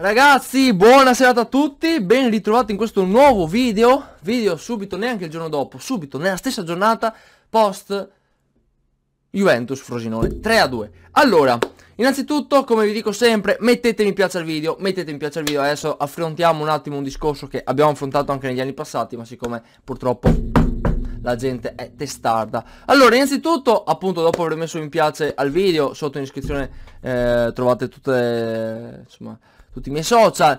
Ragazzi, buona serata a tutti, ben ritrovati in questo nuovo video, video subito, neanche il giorno dopo, subito, nella stessa giornata, post Juventus Frosinone 3 a 2 Allora, innanzitutto come vi dico sempre mettete mi piace al video Mettete mi piace al video Adesso affrontiamo un attimo un discorso che abbiamo affrontato anche negli anni passati Ma siccome purtroppo la gente è testarda Allora innanzitutto appunto dopo aver messo mi piace al video Sotto in descrizione eh, trovate tutte eh, insomma tutti i miei social.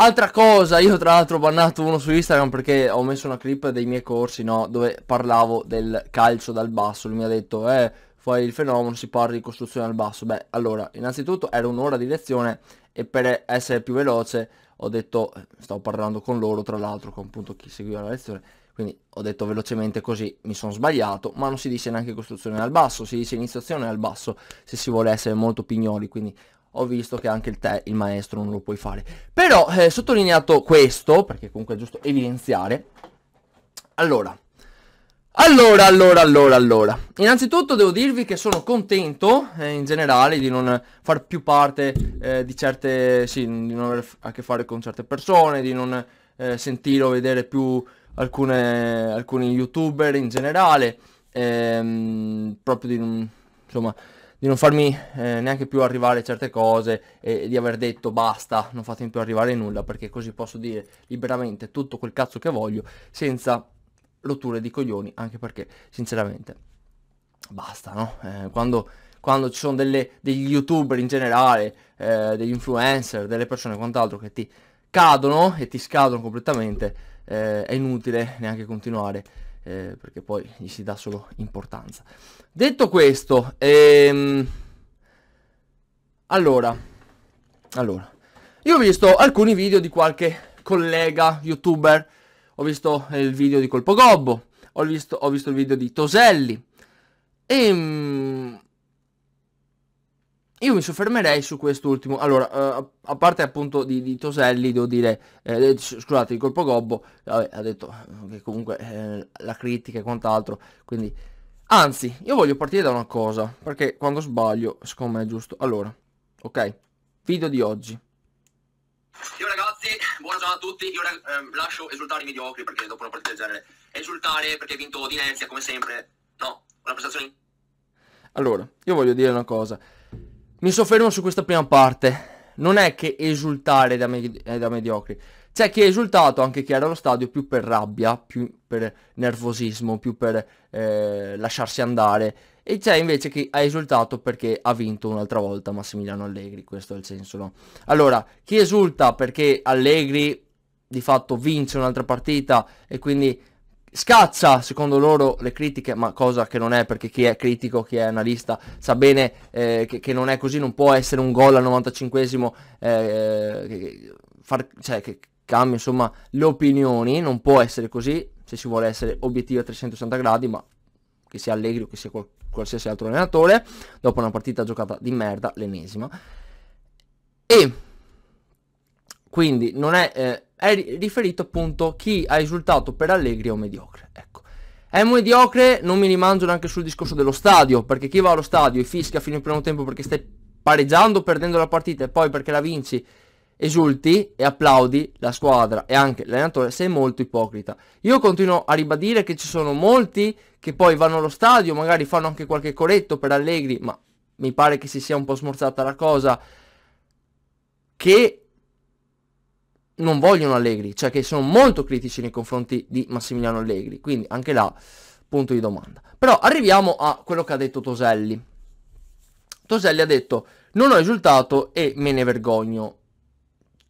Altra cosa, io tra l'altro ho bannato uno su Instagram perché ho messo una clip dei miei corsi, no, dove parlavo del calcio dal basso, lui mi ha detto, eh, fai il fenomeno, si parla di costruzione dal basso. Beh, allora, innanzitutto era un'ora di lezione e per essere più veloce ho detto, stavo parlando con loro tra l'altro, con appunto chi seguiva la lezione, quindi ho detto velocemente così mi sono sbagliato, ma non si dice neanche costruzione dal basso, si dice iniziazione dal basso se si vuole essere molto pignoli, quindi ho visto che anche il te, il maestro, non lo puoi fare. Però, eh, sottolineato questo, perché comunque è giusto evidenziare, allora, allora, allora, allora, allora. Innanzitutto devo dirvi che sono contento eh, in generale di non far più parte eh, di certe, sì, di non avere a che fare con certe persone, di non eh, sentire o vedere più alcune, alcuni youtuber in generale, ehm, proprio di, insomma, di non farmi eh, neanche più arrivare certe cose e di aver detto basta, non fatemi più arrivare nulla perché così posso dire liberamente tutto quel cazzo che voglio senza rotture di coglioni, anche perché sinceramente basta, no? Eh, quando, quando, ci sono delle, degli youtuber in generale, eh, degli influencer, delle persone e quant'altro che ti cadono e ti scadono completamente, eh, è inutile neanche continuare eh, perché poi gli si dà solo importanza. Detto questo, ehm, allora, allora, io ho visto alcuni video di qualche collega youtuber, ho visto eh, il video di Colpo Gobbo, ho visto, ho visto il video di Toselli, e ehm, mh, io mi soffermerei su quest'ultimo, allora, eh, a parte appunto di, di, Toselli, devo dire, eh, eh scusate, di Colpo Gobbo, vabbè, ha detto eh, che comunque eh, la critica e quant'altro, quindi... Anzi, io voglio partire da una cosa, perché quando sbaglio, secondo me è giusto. Allora, ok, video di oggi. Io ragazzi, buongiorno a tutti, io ehm, lascio esultare i mediocri, perché dopo una partita del genere, esultare perché ha vinto Dinezia, come sempre, no, una prestazione... Allora, io voglio dire una cosa, mi soffermo su questa prima parte. Non è che esultare da, medi eh, da mediocri. C'è chi è esultato, anche chi era allo stadio, più per rabbia, più per nervosismo, più per eh, lasciarsi andare. E c'è invece chi ha esultato perché ha vinto un'altra volta Massimiliano Allegri, questo è il senso, no? Allora, chi esulta perché Allegri di fatto vince un'altra partita e quindi scaccia secondo loro le critiche, ma cosa che non è perché chi è critico, chi è analista sa bene eh, che, che, non è così, non può essere un gol al 95esimo eh, che, far, cioè, che cambia insomma le opinioni, non può essere così se si vuole essere obiettivo a 360 gradi, ma che sia Allegri o che sia qual- qualsiasi altro allenatore, dopo una partita giocata di merda, l'ennesima. E quindi non è... Eh, è riferito appunto a chi ha risultato per Allegri o mediocre. Ecco. È mediocre, non mi rimangio neanche sul discorso dello stadio, perché chi va allo stadio e fischia fino al primo tempo perché stai pareggiando, perdendo la partita e poi perché la vinci esulti e applaudi la squadra e anche l'allenatore, sei molto ipocrita. Io continuo a ribadire che ci sono molti che poi vanno allo stadio, magari fanno anche qualche coretto per Allegri, ma mi pare che si sia un po' smorzata la cosa, che non vogliono Allegri, cioè che sono molto critici nei confronti di Massimiliano Allegri, quindi anche là punto di domanda. Però arriviamo a quello che ha detto Toselli. Toselli ha detto non ho risultato e me ne vergogno.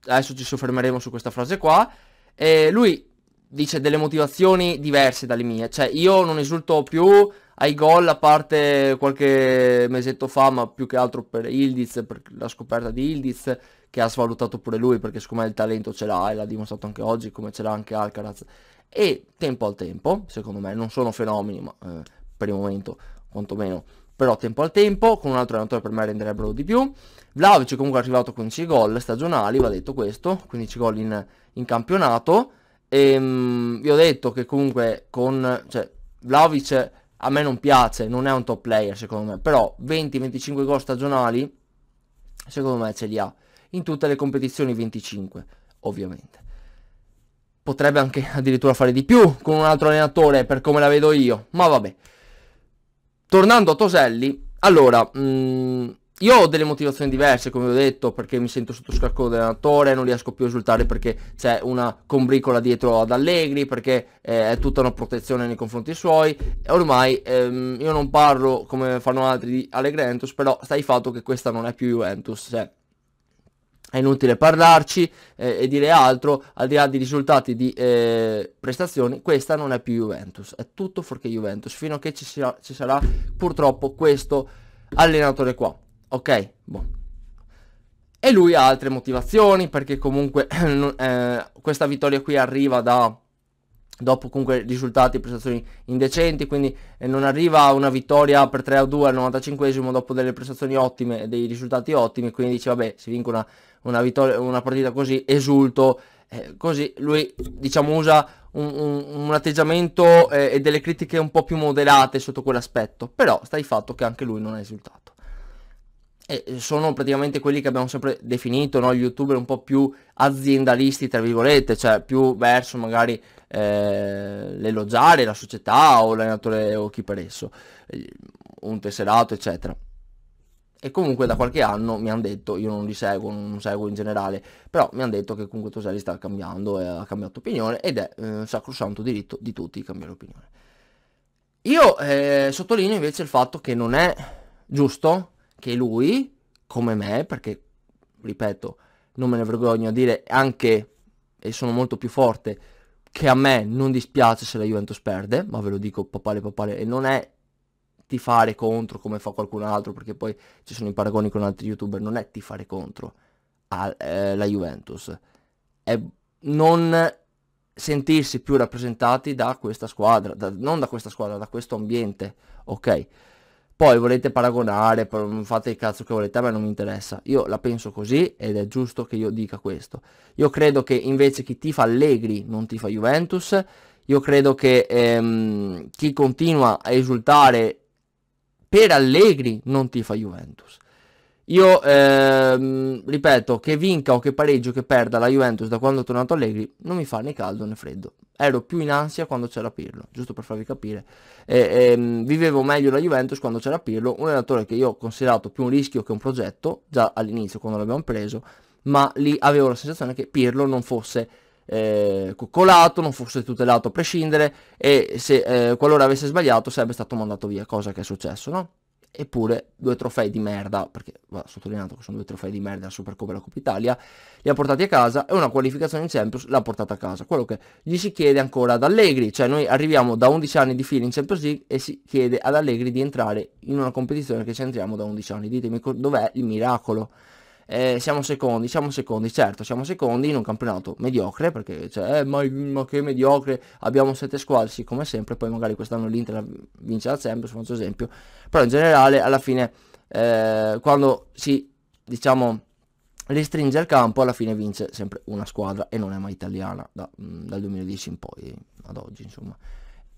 Adesso ci soffermeremo su questa frase qua. E lui dice delle motivazioni diverse dalle mie, cioè io non esulto più ai gol a parte qualche mesetto fa, ma più che altro per Ildiz, per la scoperta di Ildiz che ha svalutato pure lui perché siccome il talento ce l'ha e l'ha dimostrato anche oggi come ce l'ha anche Alcaraz e tempo al tempo secondo me non sono fenomeni ma eh, per il momento quantomeno però tempo al tempo, con un altro allenatore per me renderebbero di più. Vlaovic comunque è arrivato con 15 gol stagionali, va detto questo, 15 gol in, in campionato. E, um, vi ho detto che comunque con... Cioè, Vlaovic a me non piace, non è un top player secondo me, però 20-25 gol stagionali secondo me ce li ha in tutte le competizioni 25, ovviamente. Potrebbe anche addirittura fare di più con un altro allenatore, per come la vedo io, ma vabbè. Tornando a Toselli, allora, mh, mm, io ho delle motivazioni diverse, come ho detto, perché mi sento sotto scacco dell'allenatore, non riesco più a esultare perché c'è una combricola dietro ad Allegri, perché eh, è tutta una protezione nei confronti suoi. E ormai ehm, io non parlo come fanno altri di Allegri Allegrentus, però stai fatto che questa non è più Juventus, cioè è inutile parlarci eh, e dire altro, al di là di risultati di eh, prestazioni, questa non è più Juventus, è tutto fuorché Juventus, fino a che ci sarà, ci sarà purtroppo questo allenatore qua, ok? Bon. E lui ha altre motivazioni, perché comunque eh, questa vittoria qui arriva da dopo comunque risultati e prestazioni indecenti, quindi eh, non arriva a una vittoria per 3-2 a al 95 dopo delle prestazioni ottime e dei risultati ottimi, quindi dice vabbè si vince una, una, una, partita così, esulto, eh, così lui diciamo usa un, un, un atteggiamento eh, e delle critiche un po' più moderate sotto quell'aspetto, però sta il fatto che anche lui non ha esultato sono praticamente quelli che abbiamo sempre definito no? gli youtuber un po' più aziendalisti tra virgolette cioè più verso magari eh, l'elogiare la società o l'allenatore o chi per esso un tesserato eccetera e comunque da qualche anno mi hanno detto, io non li seguo, non seguo in generale, però mi hanno detto che comunque Toselli sta cambiando e ha cambiato opinione ed è eh, sacrosanto diritto di tutti cambiare opinione. Io eh, sottolineo invece il fatto che non è giusto che lui, come me, perché, ripeto, non me ne vergogno a dire anche, e sono molto più forte, che a me non dispiace se la Juventus perde, ma ve lo dico papale papale, e non è tifare contro come fa qualcun altro, perché poi ci sono i paragoni con altri youtuber, non è tifare contro alla eh, Juventus, è non sentirsi più rappresentati da questa squadra, da, non da questa squadra, da questo ambiente, ok? Poi volete paragonare, fate il cazzo che volete, a me non mi interessa. Io la penso così ed è giusto che io dica questo. Io credo che invece chi tifa Allegri non tifa Juventus. Io credo che ehm, chi continua a esultare per Allegri non tifa Juventus. Io ehm, ripeto che vinca o che pareggio che perda la Juventus da quando è tornato Allegri non mi fa né caldo né freddo. Ero più in ansia quando c'era Pirlo, giusto per farvi capire. E, ehm, vivevo meglio la Juventus quando c'era Pirlo, un allenatore che io ho considerato più un rischio che un progetto, già all'inizio quando l'abbiamo preso, ma lì avevo la sensazione che Pirlo non fosse eh, coccolato, non fosse tutelato a prescindere e se eh, qualora avesse sbagliato sarebbe stato mandato via, cosa che è successo, no? eppure due trofei di merda, perché va sottolineato che sono due trofei di merda, la Supercoppa e la Coppa Italia, li ha portati a casa e una qualificazione in Champions l'ha portata a casa. Quello che gli si chiede ancora ad Allegri, cioè noi arriviamo da 11 anni di fila in Champions League e si chiede ad Allegri di entrare in una competizione che ci entriamo da 11 anni. Ditemi dov'è il miracolo eh, siamo secondi, siamo secondi, certo siamo secondi in un campionato mediocre perché cioè, eh, ma, ma, che mediocre, abbiamo sette squadre, sì come sempre, poi magari quest'anno l'Inter vince la Champions, faccio esempio, però in generale alla fine eh, quando si diciamo restringe il campo alla fine vince sempre una squadra e non è mai italiana da, mm, dal 2010 in poi ad oggi insomma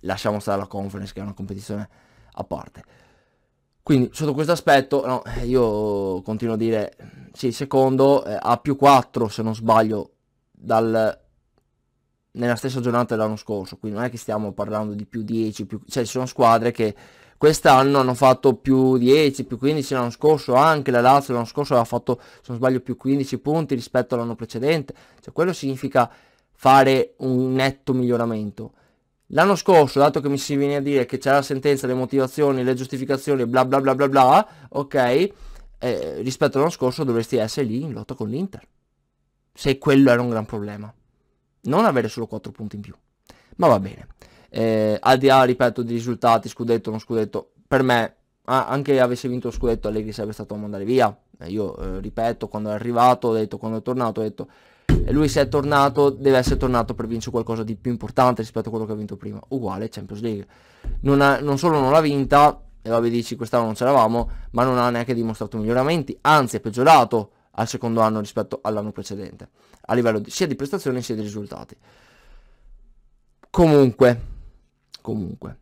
lasciamo stare la conference che è una competizione a parte quindi sotto questo aspetto no, io continuo a dire, sì, secondo eh, a più 4 se non sbaglio dal, nella stessa giornata dell'anno scorso, quindi non è che stiamo parlando di più 10, più, cioè ci sono squadre che quest'anno hanno fatto più 10, più 15 l'anno scorso, anche la Lazio l'anno scorso aveva fatto, se non sbaglio, più 15 punti rispetto all'anno precedente, cioè quello significa fare un netto miglioramento. L'anno scorso, dato che mi si viene a dire che c'è la sentenza, le motivazioni, le giustificazioni, bla bla bla bla bla, ok, eh, rispetto all'anno scorso dovresti essere lì in lotta con l'Inter. Se quello era un gran problema. Non avere solo 4 punti in più. Ma va bene. Eh, al di là, ripeto, di risultati, scudetto, non scudetto, per me, anche avesse vinto lo scudetto, Allegri sarebbe stato a mandare via. Eh, io, eh, ripeto, quando è arrivato, ho detto, quando è tornato, ho detto, e lui se è tornato deve essere tornato per vincere qualcosa di più importante rispetto a quello che ha vinto prima uguale Champions League non, ha, non solo non l'ha vinta e vabbè dici quest'anno non c'eravamo ma non ha neanche dimostrato miglioramenti anzi è peggiorato al secondo anno rispetto all'anno precedente a livello di, sia di prestazioni sia di risultati comunque comunque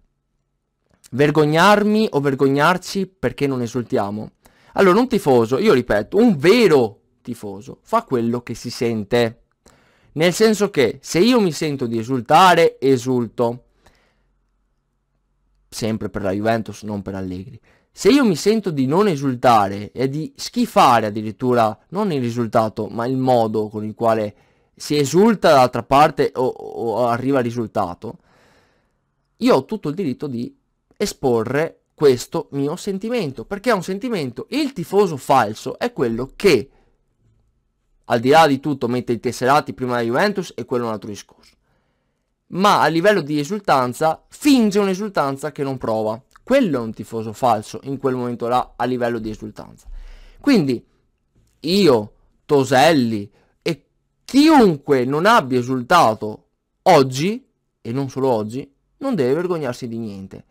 vergognarmi o vergognarci perché non esultiamo allora un tifoso io ripeto un vero tifoso fa quello che si sente. Nel senso che se io mi sento di esultare, esulto. Sempre per la Juventus, non per Allegri. Se io mi sento di non esultare e di schifare addirittura non il risultato, ma il modo con il quale si esulta dall'altra parte o, o arriva al risultato, io ho tutto il diritto di esporre questo mio sentimento, perché è un sentimento. Il tifoso falso è quello che al di là di tutto mette i tesserati prima della Juventus e quello è un altro discorso. Ma a livello di esultanza finge un'esultanza che non prova. Quello è un tifoso falso in quel momento là a livello di esultanza. Quindi io, Toselli e chiunque non abbia esultato oggi, e non solo oggi, non deve vergognarsi di niente.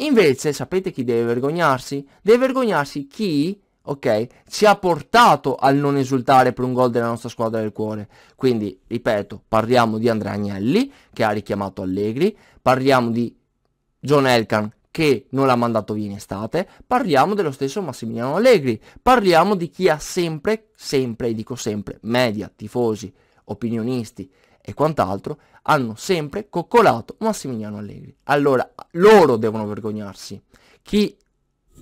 Invece sapete chi deve vergognarsi? Deve vergognarsi chi ok? Ci ha portato al non esultare per un gol della nostra squadra del cuore. Quindi, ripeto, parliamo di Andrea Agnelli che ha richiamato Allegri, parliamo di John Elkan che non l'ha mandato via in estate, parliamo dello stesso Massimiliano Allegri, parliamo di chi ha sempre, sempre, e dico sempre, media, tifosi, opinionisti e quant'altro, hanno sempre coccolato Massimiliano Allegri. Allora, loro devono vergognarsi. Chi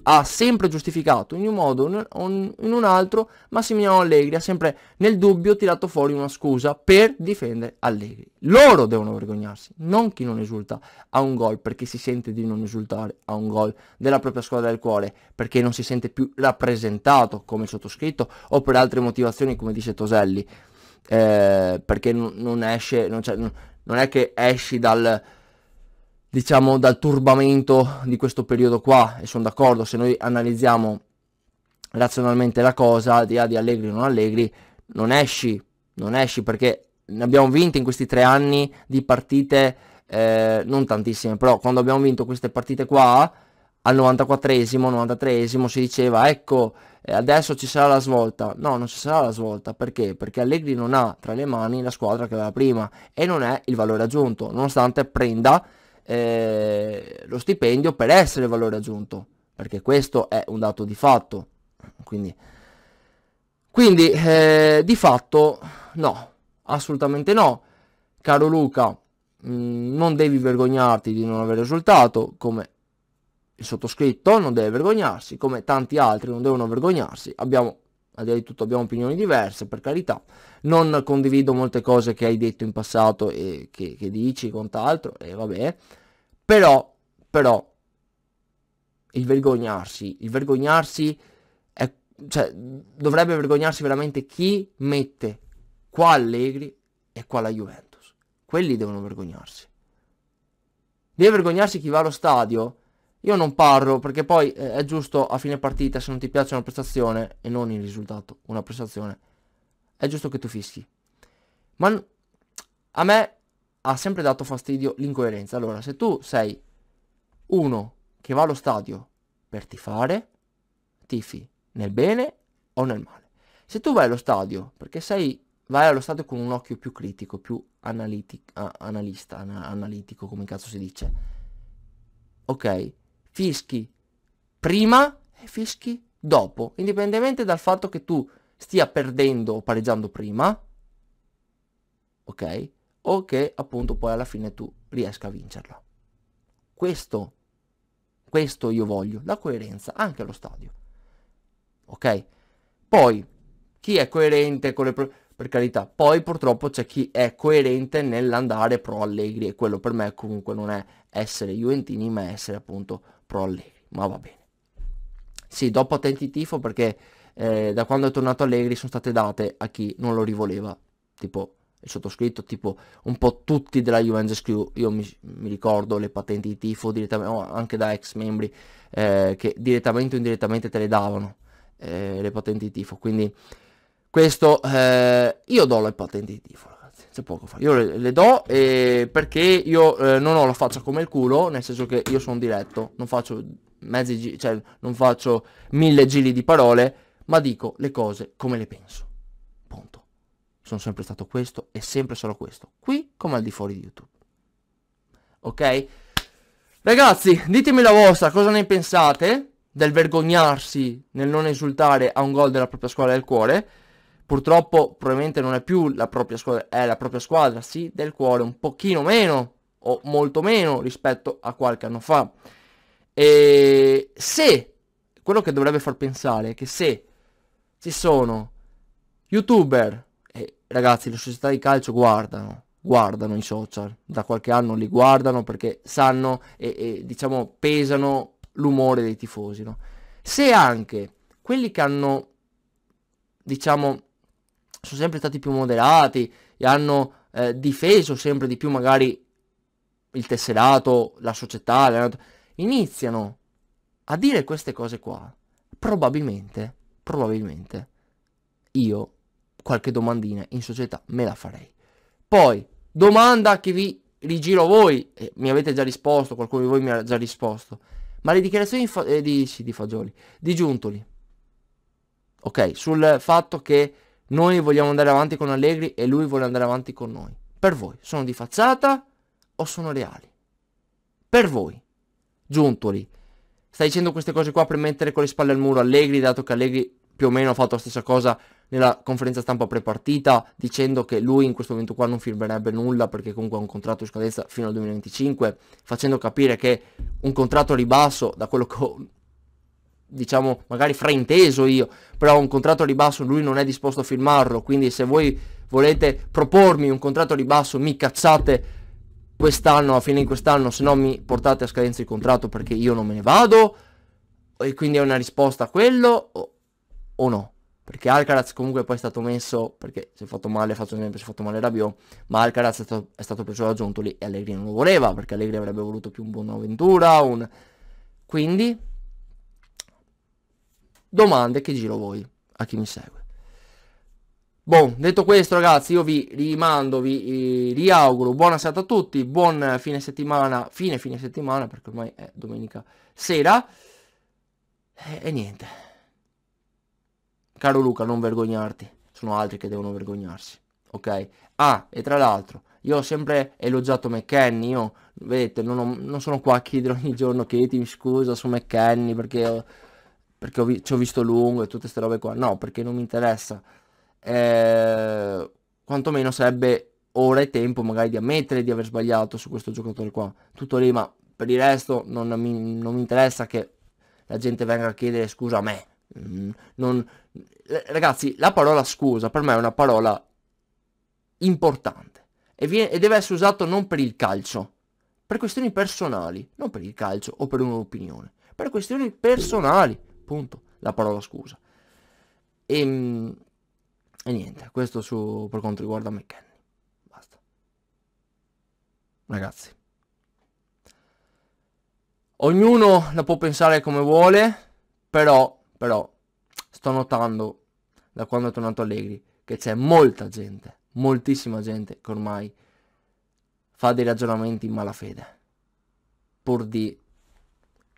ha sempre giustificato in un modo o in un altro Massimiliano Allegri, ha sempre nel dubbio tirato fuori una scusa per difendere Allegri. Loro devono vergognarsi, non chi non esulta a un gol perché si sente di non esultare a un gol della propria squadra del cuore, perché non si sente più rappresentato come sottoscritto o per altre motivazioni come dice Toselli, eh, perché non esce, non, non è che esci dal diciamo, dal turbamento di questo periodo qua, e sono d'accordo, se noi analizziamo razionalmente la cosa, di, di Allegri o non Allegri, non esci, non esci perché ne abbiamo vinte in questi tre anni di partite, eh, non tantissime, però quando abbiamo vinto queste partite qua, al 94esimo, 93esimo si diceva ecco eh, adesso ci sarà la svolta, no non ci sarà la svolta, perché? Perché Allegri non ha tra le mani la squadra che aveva prima e non è il valore aggiunto, nonostante prenda eh, lo stipendio per essere valore aggiunto, perché questo è un dato di fatto. Quindi, quindi eh, di fatto no, assolutamente no. Caro Luca, mh, mm, non devi vergognarti di non aver risultato, come il sottoscritto non deve vergognarsi, come tanti altri non devono vergognarsi. Abbiamo al di di tutto abbiamo opinioni diverse, per carità, non condivido molte cose che hai detto in passato e che, che dici e quant'altro, e vabbè, però, però, il vergognarsi, il vergognarsi, è, cioè, dovrebbe vergognarsi veramente chi mette qua Allegri e qua la Juventus, quelli devono vergognarsi. Deve vergognarsi chi va allo stadio io non parlo perché poi eh, è giusto a fine partita se non ti piace una prestazione e non il risultato, una prestazione. È giusto che tu fischi. Ma a me ha sempre dato fastidio l'incoerenza. Allora, se tu sei uno che va allo stadio per tifare, tifi nel bene o nel male. Se tu vai allo stadio perché sei vai allo stadio con un occhio più critico, più analitico, analista, analitico come cazzo si dice. Ok, fischi prima e fischi dopo, indipendentemente dal fatto che tu stia perdendo o pareggiando prima, ok? O che appunto poi alla fine tu riesca a vincerla. Questo, questo io voglio, la coerenza anche allo stadio, ok? Poi, chi è coerente con le... Pro- per carità, poi purtroppo c'è chi è coerente nell'andare pro Allegri e quello per me comunque non è essere Juventini ma essere appunto Pro Allegri, ma va bene. Sì, dopo attenti tifo perché eh, da quando è tornato Allegri sono state date a chi non lo rivoleva, tipo il sottoscritto, tipo un po' tutti della Juventus Crew, io mi, mi, ricordo le patenti di tifo direttamente, anche da ex membri eh, che direttamente o indirettamente te le davano, eh, le patenti di tifo, quindi questo eh, io do le patenti di tifo se poco fa. Io le, le do eh, perché io eh, non ho la faccia come il culo, nel senso che io sono diretto, non faccio mezzi giri, cioè non faccio mille giri di parole, ma dico le cose come le penso. Punto. Sono sempre stato questo e sempre solo questo. Qui come al di fuori di YouTube. Ok? Ragazzi, ditemi la vostra, cosa ne pensate del vergognarsi nel non esultare a un gol della propria squadra del cuore? purtroppo probabilmente non è più la propria squadra, è la propria squadra, sì, del cuore, un pochino meno o molto meno rispetto a qualche anno fa. E se, quello che dovrebbe far pensare è che se ci sono youtuber, e ragazzi le società di calcio guardano, guardano i social, da qualche anno li guardano perché sanno e, e diciamo pesano l'umore dei tifosi, no? Se anche quelli che hanno, diciamo, sono sempre stati più moderati e hanno eh, difeso sempre di più magari il tesserato, la società, iniziano a dire queste cose qua, probabilmente, probabilmente, io qualche domandina in società me la farei. Poi, domanda che vi rigiro voi, eh, mi avete già risposto, qualcuno di voi mi ha già risposto, ma le dichiarazioni fa- eh, di, sì, di Fagioli, di Giuntoli, ok, sul fatto che noi vogliamo andare avanti con Allegri e lui vuole andare avanti con noi. Per voi, sono di facciata o sono reali? Per voi, Giuntoli, sta dicendo queste cose qua per mettere con le spalle al muro Allegri, dato che Allegri più o meno ha fatto la stessa cosa nella conferenza stampa prepartita, dicendo che lui in questo momento qua non firmerebbe nulla perché comunque ha un contratto di scadenza fino al 2025, facendo capire che un contratto a ribasso, da quello che ho diciamo, magari frainteso io, però un contratto a ribasso lui non è disposto a firmarlo, quindi se voi volete propormi un contratto a ribasso mi cazzate quest'anno, a fine di quest'anno, se no mi portate a scadenza il contratto perché io non me ne vado, e quindi è una risposta a quello o, o no? Perché Alcaraz comunque poi è stato messo, perché si è fatto male, faccio un esempio, si è fatto male Rabio, ma Alcaraz è stato, è stato preso da Giuntoli e Allegri non lo voleva, perché Allegri avrebbe voluto più un Bonaventura, un... Quindi domande che giro voi, a chi mi segue. Bon, detto questo ragazzi, io vi rimando, vi eh, riauguro buona serata a tutti, buon fine settimana, fine fine settimana, perché ormai è domenica sera. E, e niente. Caro Luca, non vergognarti, sono altri che devono vergognarsi, ok? Ah, e tra l'altro, io ho sempre elogiato McKenny, io, vedete, non, ho, non sono qua a chiedere ogni giorno che ti mi scusa su McKenny perché... Ho, perché ho vi- ci ho visto lungo e tutte queste robe qua, no, perché non mi interessa. Eh, quantomeno sarebbe ora e tempo magari di ammettere di aver sbagliato su questo giocatore qua. Tutto lì, ma per il resto non mi, non mi interessa che la gente venga a chiedere scusa a me. Mm, non... Eh, ragazzi, la parola scusa per me è una parola importante e, viene, e deve essere usato non per il calcio, per questioni personali, non per il calcio o per un'opinione, per questioni personali punto, la parola scusa. E, ehm, e niente, questo su, per quanto riguarda McKenny. Basta. Ragazzi. Ognuno la può pensare come vuole, però, però, sto notando da quando è tornato Allegri che c'è molta gente, moltissima gente che ormai fa dei ragionamenti in malafede, pur di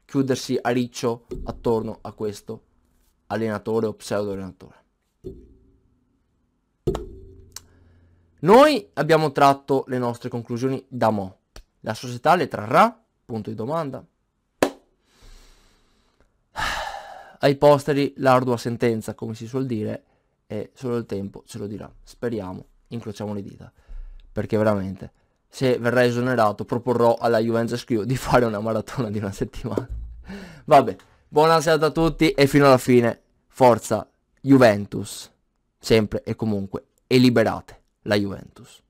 chiudersi a riccio attorno a questo allenatore o pseudo allenatore. Noi abbiamo tratto le nostre conclusioni da mo. La società le trarrà? Punto di domanda. Ai posteri l'ardua sentenza, come si suol dire, e solo il tempo ce lo dirà. Speriamo, incrociamo le dita, perché veramente se verrà esonerato, proporrò alla Juventus Crew di fare una maratona di una settimana. Vabbè, buona serata a tutti e fino alla fine, forza Juventus, sempre e comunque, e liberate la Juventus.